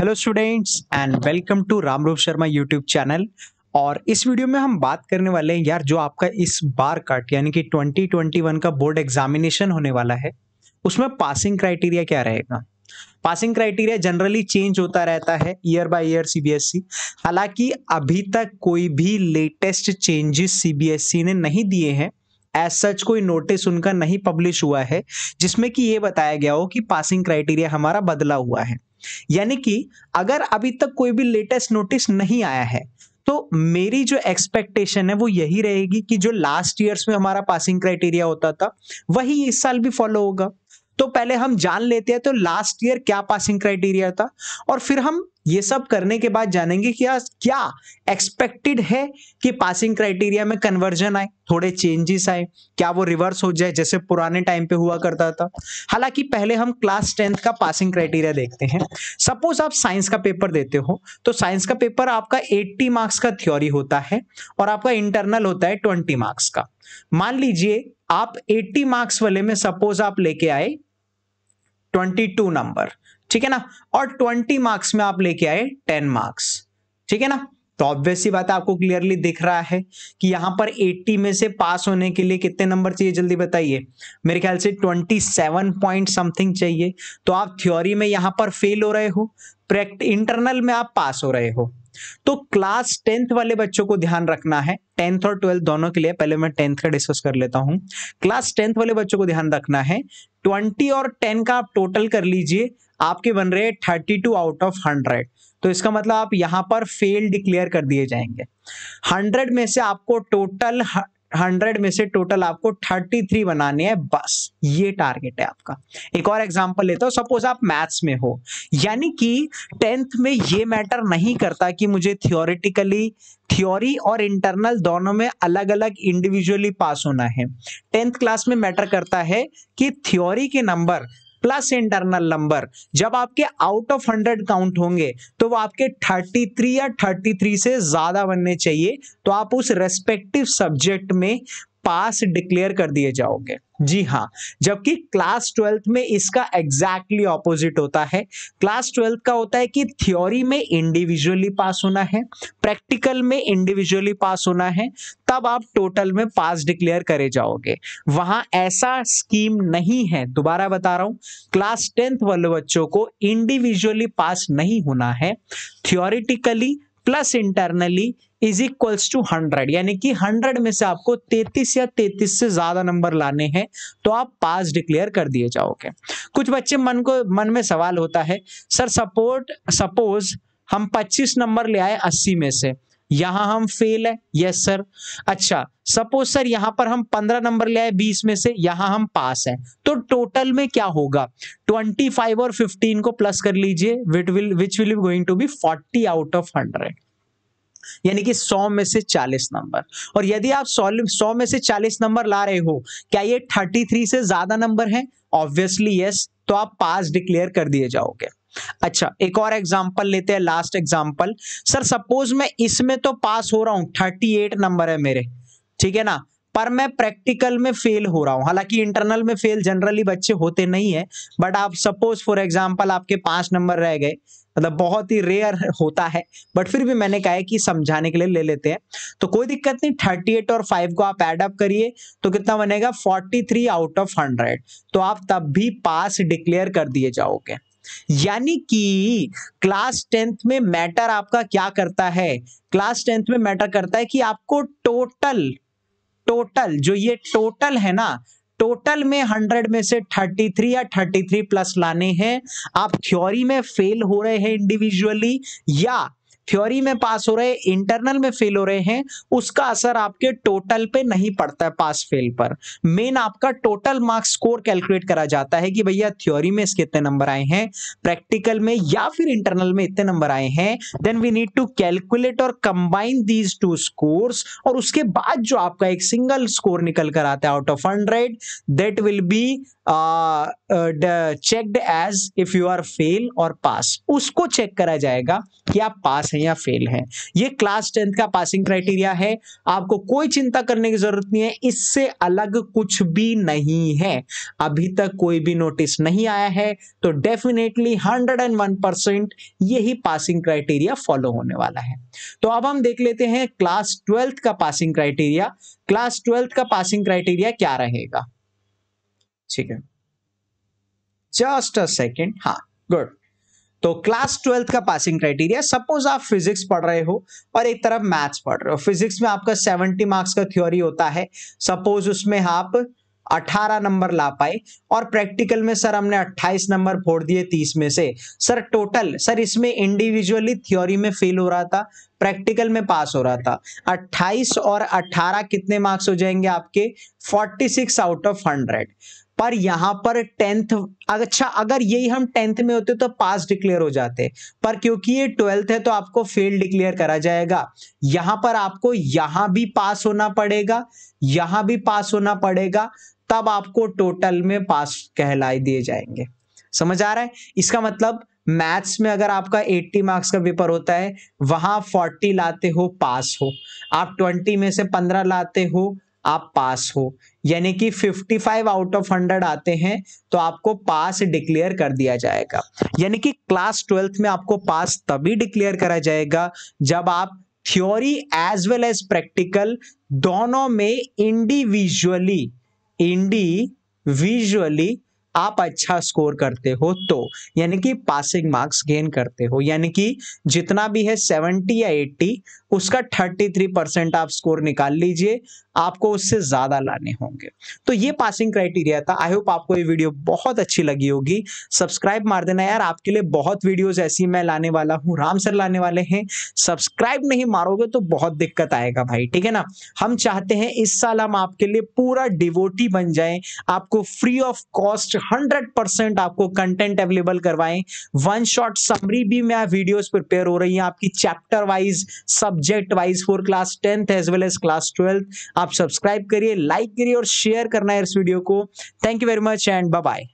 hello students and welcome to Ramroop Sharma YouTube channel और इस video में हम बात करने वाले हैं यार जो आपका इस बार कट यानी कि 2021 का बोर्ड एग्जामिनेशन होने वाला है उसमें पासिंग क्राइटेरिया क्या रहेगा पासिंग क्राइटेरिया जनरली चेंज होता रहता है ईयर बाय ईयर सीबीएसई हालांकि अभी तक कोई भी लेटेस्ट चेंजेस सीबीएसई ने नहीं दिए हैं एज सच कोई नोटिस उनका नहीं पब्लिश हुआ है जिसमें कि ये बताया गया हो कि पासिंग क्राइटेरिया हमारा बदला हुआ है यानी कि अगर अभी तक कोई भी लेटेस्ट नोटिस नहीं आया है तो मेरी जो एक्सपेक्टेशन है वो यही रहेगी कि जो लास्ट ईयर्स में हमारा पासिंग क्राइटेरिया होता था वही इस साल भी फॉलो होगा तो पहले हम जान लेते हैं तो लास्ट ईयर क्या पासिंग क्राइटेरिया था और फिर हम ये सब करने के बाद जानेंगे कि क्या क्या एक्सपेक्टेड है कि पासिंग क्राइटेरिया में कन्वर्जन आए थोड़े चेंजेस आए क्या वो रिवर्स हो जाए जैसे पुराने टाइम पे हुआ करता था हालांकि पहले हम क्लास टेंथ का पासिंग क्राइटेरिया देखते हैं सपोज आप साइंस का पेपर देते हो तो साइंस का पेपर आपका 80 मार्क्स का थ्योरी होता है और आपका इंटरनल होता है ट्वेंटी मार्क्स का मान लीजिए आप एट्टी मार्क्स वाले में सपोज आप लेके आए ट्वेंटी नंबर ठीक है ना और ट्वेंटी मार्क्स में आप लेके आए टेन मार्क्स ठीक है ना तो ऑब्वियसली बात है आपको क्लियरली दिख रहा है कि यहां पर 80 में से पास होने के लिए कितने नंबर चाहिए जल्दी बताइए मेरे ख्याल से 27 पॉइंट समथिंग चाहिए तो आप थ्योरी में यहां पर फेल हो रहे हो प्रैक्ट इंटरनल में आप पास हो रहे हो तो क्लास टेंथ वाले बच्चों को ध्यान रखना है टेंथ और ट्वेल्थ दोनों के लिए पहले मैं टेंथ का डिस्कस कर लेता हूं क्लास टेंथ वाले बच्चों को ध्यान रखना है ट्वेंटी और टेन का आप टोटल कर लीजिए आपके बन रहे thirty two out of hundred तो इसका मतलब आप यहां पर फेल डिक्लेयर कर दिए जाएंगे हंड्रेड में से आपको टोटल हंड्रेड में से टोटल आपको थर्टी थ्री बनाने हैं बस ये टारगेट है आपका एक और एग्जांपल लेता हूं सपोज आप मैथ्स में हो यानी कि टेंथ में ये मैटर नहीं करता कि मुझे थियोरिटिकली थ्योरी और इंटरनल दोनों में अलग अलग इंडिविजुअली पास होना है टेंथ क्लास में मैटर करता है कि थ्योरी के नंबर प्लस इंटरनल नंबर जब आपके आउट ऑफ हंड्रेड काउंट होंगे तो वो आपके थर्टी थ्री या थर्टी थ्री से ज्यादा बनने चाहिए तो आप उस रेस्पेक्टिव सब्जेक्ट में पास डिक्लेयर कर दिए जाओगे जी हाँ जबकि क्लास ट्वेल्थ में इसका एग्जैक्टली exactly ऑपोजिट होता है क्लास ट्वेल्थ का होता है कि थ्योरी में इंडिविजुअली पास होना है प्रैक्टिकल में इंडिविजुअली पास होना है तब आप टोटल में पास डिक्लेयर करे जाओगे वहां ऐसा स्कीम नहीं है दोबारा बता रहा हूं क्लास टेंथ वाले बच्चों को इंडिविजुअली पास नहीं होना है theoretically plus internally is equals to hundred यानी कि हंड्रेड में से आपको तैतीस या तैतीस से ज्यादा नंबर लाने हैं तो आप पास डिक्लेयर कर दिए जाओगे कुछ बच्चे मन को मन में सवाल होता है सर सपोर्ट सपोज हम 25 नंबर ले आए 80 में से यहां हम फेल है यस सर अच्छा सपोज सर यहां पर हम पंद्रह नंबर ले आए बीस में से यहां हम पास हैं तो टोटल में क्या होगा ट्वेंटी फाइव और फिफ्टीन को प्लस कर लीजिए with will which will going to be forty out of hundred यानी कि 100 में से 40 नंबर और यदि आप 100 में से 40 नंबर ला रहे हो क्या ये 33 से ज्यादा नंबर है ऑब्वियसली यस yes, तो आप पास डिक्लेयर कर दिए जाओगे अच्छा एक और एग्जाम्पल लेते हैं लास्ट एग्जाम्पल सर सपोज मैं इसमें तो पास हो रहा हूं थर्टी एट नंबर है मेरे ठीक है ना पर मैं प्रैक्टिकल में फेल हो रहा हूं हालांकि इंटरनल में फेल जनरली बच्चे होते नहीं है बट आप सपोज फॉर एग्जाम्पल आपके पांच नंबर रह गए मतलब बहुत ही रेयर होता है बट फिर भी मैंने कहा है कि समझाने के लिए ले लेते हैं तो कोई दिक्कत नहीं थर्टी एट और फाइव को आप एड अप करिए तो कितना बनेगा forty three out of hundred तो आप तब भी पास डिक्लेयर कर दिए जाओगे यानी कि क्लास टेंथ में मैटर आपका क्या करता है क्लास टेंथ में मैटर करता है कि आपको टोटल टोटल जो ये टोटल है ना टोटल में हंड्रेड में से थर्टी थ्री या थर्टी थ्री प्लस लाने हैं आप थ्योरी में फेल हो रहे हैं इंडिविजुअली या थ्योरी में पास हो रहे इंटरनल में फेल हो रहे हैं उसका असर आपके टोटल पे नहीं पड़ता है पास फेल पर मेन आपका टोटल मार्क्स स्कोर कैलकुलेट करा जाता है कि भैया थ्योरी में इसके इतने नंबर आए हैं प्रैक्टिकल में या फिर इंटरनल में इतने नंबर आए हैं then we need to calculate और कंबाइन दीज टू स्कोर और उसके बाद जो आपका एक सिंगल स्कोर निकल कर आता है out of hundred that will be checked as if you are fail और पास उसको चेक करा जाएगा कि आप पास है या फेल है ये क्लास टेंथ का पासिंग क्राइटेरिया है आपको कोई चिंता करने की जरूरत नहीं है इससे अलग कुछ भी नहीं है अभी तक कोई भी नोटिस नहीं आया है तो डेफिनेटली 101 परसेंट यही पासिंग क्राइटेरिया फॉलो होने वाला है तो अब हम देख लेते हैं क्लास ट्वेल्थ का पासिंग क्राइटेरिया क्लास ट्वेल्थ का पासिंग क्राइटेरिया क्या रहेगा ठीक है जस्ट अ सेकेंड हाँ गुड तो क्लास ट्वेल्थ का पासिंग क्राइटेरिया सपोज आप फिजिक्स पढ़ रहे हो और एक तरफ मैथ्स पढ़ रहे हो फिजिक्स में आपका 70 मार्क्स का थ्योरी होता है सपोज उसमें आप 18 नंबर ला पाए और प्रैक्टिकल में सर हमने 28 नंबर फोड़ दिए 30 में से सर टोटल सर इसमें इंडिविजुअली थ्योरी में फेल हो रहा था प्रैक्टिकल में पास हो रहा था 28 और 18 कितने मार्क्स हो जाएंगे आपके 46 आउट ऑफ 100 पर यहां पर टेंथ अच्छा अगर यही हम टेंथ में होते तो पास डिक्लेयर हो जाते पर क्योंकि ये ट्वेल्थ है तो आपको फेल डिक्लेयर करा जाएगा यहां पर आपको यहां भी पास होना पड़ेगा यहां भी पास होना पड़ेगा तब आपको टोटल में पास कहलाए दिए जाएंगे समझ आ रहा है इसका मतलब मैथ्स में अगर आपका 80 मार्क्स का पेपर होता है वहां 40 लाते हो पास हो आप 20 में से 15 लाते हो आप पास हो यानी कि 55 आउट ऑफ 100 आते हैं तो आपको पास डिक्लेयर कर दिया जाएगा यानी कि क्लास ट्वेल्थ में आपको पास तभी डिक्लेयर करा जाएगा जब आप theory as well as practical दोनों में इंडिविजुअली इंडिविजुअली आप अच्छा स्कोर करते हो तो यानी कि पासिंग मार्क्स गेन करते हो यानी कि जितना भी है 70 या 80 उसका 33 परसेंट आप स्कोर निकाल लीजिए आपको उससे ज़्यादा लाने होंगे तो ये पासिंग क्राइटेरिया था आई होप आपको ये वीडियो बहुत अच्छी लगी होगी सब्सक्राइब मार देना यार आपके लिए बहुत वीडियोस ऐसी मैं लाने वाला हूँ राम सर लाने वाले हैं सब्सक्राइब नहीं मारोगे तो बहुत दिक्कत आएगा भाई ठीक है ना हम चाहते हैं इस साल हम आपके लिए पूरा डिवोटी बन जाए आपको फ्री ऑफ कॉस्ट हंड्रेड आपको कंटेंट अवेलेबल करवाएं वन शॉर्ट समरी भी मैं वीडियोज प्रिपेयर हो रही है आपकी चैप्टर वाइज सब subject wise for class tenth as well as class twelfth आप सब्सक्राइब करिए लाइक करिए और शेयर करना है इस वीडियो को thank you very much and bye